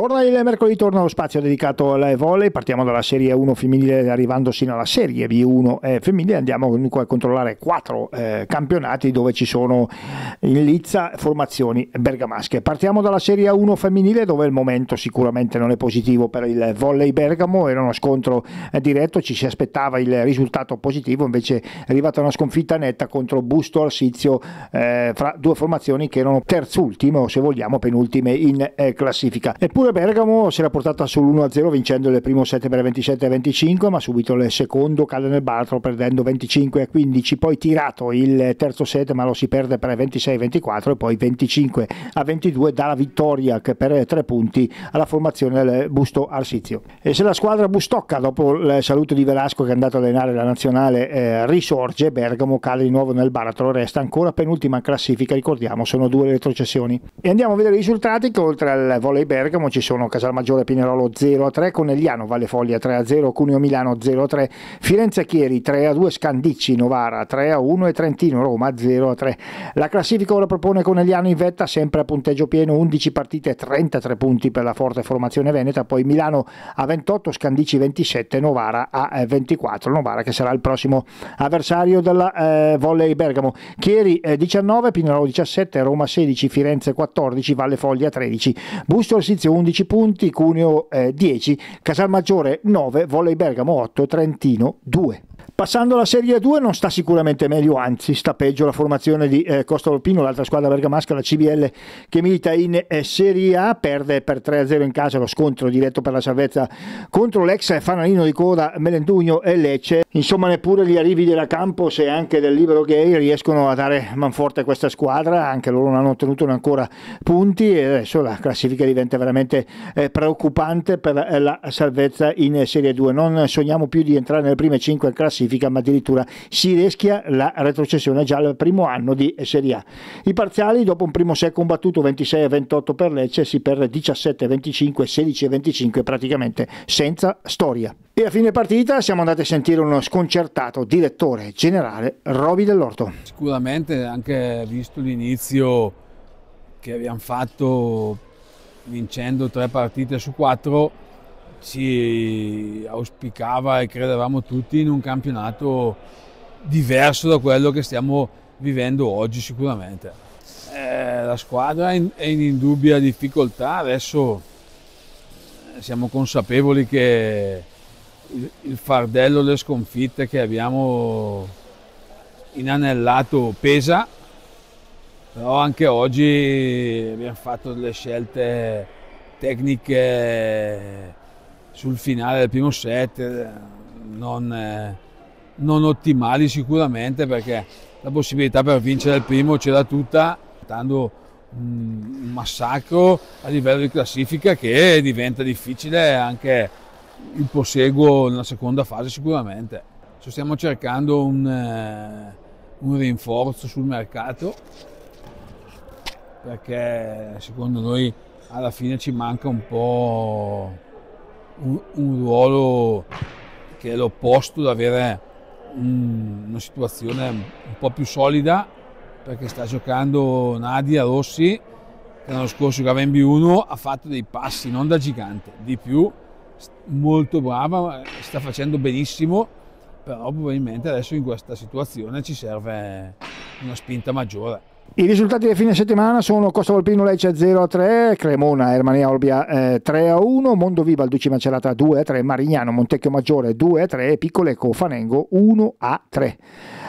Torna il mercoledì torna allo spazio dedicato al volley, partiamo dalla Serie 1 femminile arrivando sino alla Serie B1 eh, femminile, andiamo comunque a controllare quattro eh, campionati dove ci sono in lizza formazioni bergamasche. Partiamo dalla Serie 1 femminile dove il momento sicuramente non è positivo per il volley Bergamo, era uno scontro eh, diretto, ci si aspettava il risultato positivo, invece è arrivata una sconfitta netta contro Busto Arsizio eh, fra due formazioni che erano terzultime o se vogliamo penultime in eh, classifica. Eppure Juve Bergamo si era portata sull'1-0 vincendo il primo 7 per 27 25, ma subito il secondo cade nel baratro perdendo 25 15, poi tirato il terzo set ma lo si perde per 26 24 e poi 25 a 22 dà la vittoria per tre punti alla formazione del Busto Arsizio. E se la squadra bustocca dopo il saluto di Velasco che è andato a allenare la nazionale eh, risorge, Bergamo cade di nuovo nel baratro, resta ancora penultima in classifica, ricordiamo sono due retrocessioni. E andiamo a vedere i risultati che oltre al volley Bergamo ci ci sono Casalmaggiore Pinerolo 0 3, Conegliano Vallefoglia 3 0, Cuneo Milano 0 3, Firenze Chieri 3 2, Scandicci Novara 3 1 e Trentino Roma 0 3. La classifica ora propone Conegliano in vetta sempre a punteggio pieno 11 partite 33 punti per la forte formazione veneta, poi Milano a 28, Scandicci 27, Novara a 24, eh, Novara che sarà il prossimo avversario della eh, Volley Bergamo. Chieri eh, 19, Pinerolo 17, Roma 16, Firenze 14, Valle Foglia 13, Busto 1, 11 punti, Cuneo eh, 10, Casalmaggiore 9, Volley Bergamo 8, Trentino 2. Passando alla Serie 2 non sta sicuramente meglio, anzi sta peggio la formazione di eh, Costa Volpino, l'altra squadra bergamasca, la CBL, che milita in eh, Serie A, perde per 3-0 in casa lo scontro diretto per la salvezza contro l'ex fanalino di coda Melendugno e Lecce. Insomma neppure gli arrivi della Campos e anche del Libero Gay riescono a dare manforte a questa squadra, anche loro non hanno ottenuto ancora punti e adesso la classifica diventa veramente eh, preoccupante per eh, la salvezza in Serie 2. Non sogniamo più di entrare nelle prime 5 classifiche classifica, ma addirittura si rischia la retrocessione già al primo anno di Serie A. I parziali, dopo un primo set combattuto 26-28 per Lecce, si perde 17-25, 16-25 praticamente senza storia. E a fine partita siamo andati a sentire uno sconcertato direttore generale Roby dell'Orto. Sicuramente anche visto l'inizio che abbiamo fatto vincendo tre partite su quattro si auspicava e credevamo tutti in un campionato diverso da quello che stiamo vivendo oggi sicuramente. Eh, la squadra è in, indubbia difficoltà, adesso eh, siamo consapevoli che il fardello delle sconfitte che abbiamo inanellato pesa, però anche oggi abbiamo fatto delle scelte tecniche sul finale del primo set eh, non, eh, non ottimali sicuramente perché la possibilità per vincere il primo c'era tutta, dando un massacro a livello di classifica che diventa difficile anche il proseguo nella seconda fase sicuramente. Cioè stiamo cercando un, eh, un rinforzo sul mercato perché secondo noi alla fine ci manca un po' un, un ruolo che è l'opposto da avere un, una situazione un po' più solida perché sta giocando Nadia Rossi che l'anno scorso che in B1 ha fatto dei passi non da gigante di più molto brava sta facendo benissimo però probabilmente adesso in questa situazione ci serve una spinta maggiore i risultati del fine settimana sono Costa Volpino Lecce 0 a 3, Cremona Ermania Olbia eh, 3 a 1, Mondoviva Alduci Macerata 2 a 3, Marignano Montecchio Maggiore 2 a 3 e Piccoleco Fanengo 1 a 3.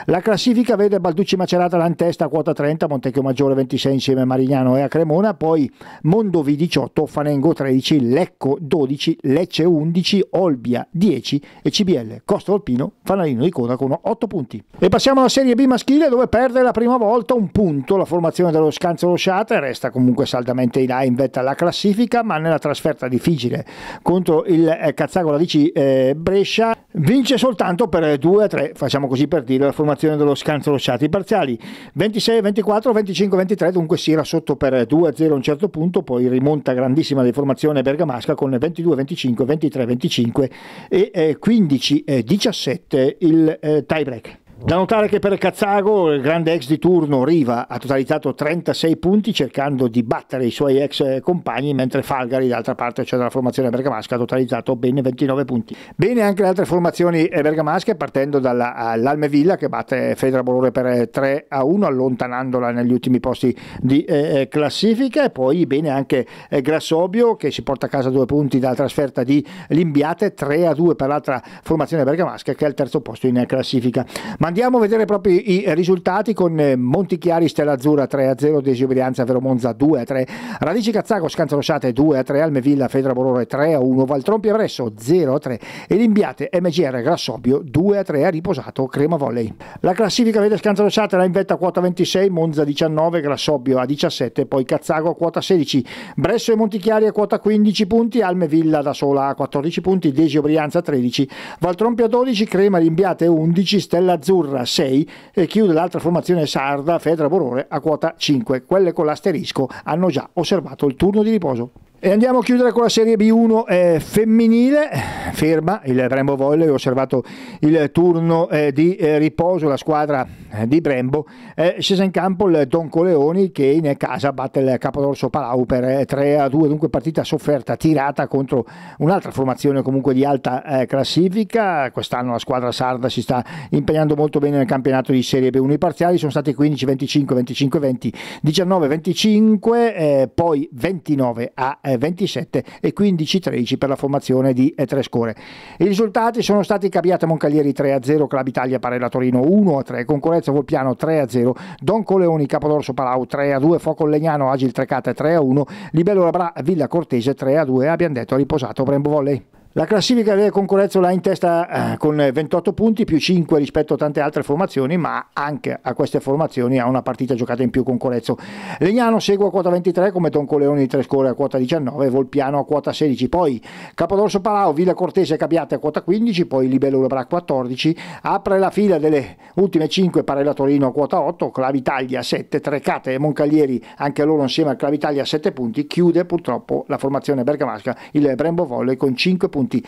La classifica vede Balducci Macerata l'antesta a quota 30, Montecchio Maggiore 26 insieme a Marignano e a Cremona, poi Mondovi 18, Fanengo 13, Lecco 12, Lecce 11, Olbia 10 e CBL Costa Volpino Fanalino di coda con 8 punti. E passiamo alla Serie B maschile dove perde la prima volta un punto tutto la formazione dello Scanzo Rosciate resta comunque saldamente in A in vetta alla classifica, ma nella trasferta difficile contro il eh, Cazzagola di eh, Brescia vince soltanto per 2 3, facciamo così per dire, la formazione dello Scanzo Rosciate. I parziali 26 24, 25 23, dunque si era sotto per 2 0 a un certo punto, poi rimonta grandissima di formazione bergamasca con 22 25, 23 25 e eh, 15 17 eh, il eh, tie break. Da notare che per Cazzago il grande ex di turno Riva ha totalizzato 36 punti cercando di battere i suoi ex eh, compagni, mentre Falgari d'altra parte, cioè della formazione bergamasca, ha totalizzato ben 29 punti. Bene anche le altre formazioni eh, bergamasche partendo dall'Almevilla che batte Fedra Bolore per 3 eh, a 1 allontanandola negli ultimi posti di eh, classifica e poi bene anche eh, Grassobio che si porta a casa due punti dalla trasferta di Limbiate, 3 a 2 per l'altra formazione bergamasca che è al terzo posto in classifica. Ma Andiamo a vedere proprio i risultati con eh, Montichiari Stella Azzurra 3-0, a Desio Brianza, Veromonza 2-3, a Radici Cazzago Scantrosciate 2-3, a Almevilla Fedra Borore 3-1, a Valtrompi Avresso 0-3 a e Limbiate MGR Grassobbio 2-3 a a riposato Crema Volley. La classifica vede Scantrosciate la invetta a quota 26, Monza 19, Grassobbio a 17, poi Cazzago a quota 16, Bresso e Montichiari a quota 15 punti, Almevilla da sola a 14 punti, Desio Brianza 13, Valtrompi a 12, Crema Limbiate 11, Stella Azzurra azzurra 6 e chiude l'altra formazione sarda Fedra Borone a quota 5. Quelle con l'asterisco hanno già osservato il turno di riposo. E andiamo a chiudere con la Serie B1 eh, femminile, ferma il Brembo Volley, ho osservato il turno eh, di eh, riposo, la squadra eh, di Brembo, è scesa in campo il Don Coleoni che in casa batte il Capodorso Palau per 3 eh, a 2, dunque partita sofferta, tirata contro un'altra formazione comunque di alta eh, classifica, quest'anno la squadra sarda si sta impegnando molto bene nel campionato di Serie B1, i parziali sono stati 15, 25, 25, 20, 19, 25, poi 29 a 27 eh, e 15-13 per la formazione di eh, Trescore. I risultati sono stati Cabiate Moncalieri 3-0, Club Italia Parella Torino 1-3, Concorrezza Volpiano 3-0, Don Coleoni Capodorso Palau 3-2, Foco Legnano Agil Trecate 3-1, Libello Labra Villa Cortese 3-2, abbiamo detto riposato Brembo Volley. La classifica delle concorrenza là in testa eh, con 28 punti più 5 rispetto a tante altre formazioni, ma anche a queste formazioni ha una partita giocata in più concorrenza. Legnano segue a quota 23 come Toncoleoni di Trescore a quota 19, Volpiano a quota 16, poi Capodorso Palau, Villa Cortese e Cabiate a quota 15, poi Libello Lebra a 14, apre la fila delle ultime 5 Parella Torino a quota 8, Clavitaglia a 7, Trecate e Moncalieri anche loro insieme a Clavitaglia a 7 punti, chiude purtroppo la formazione bergamasca il Brembo Volley con 5 punti punti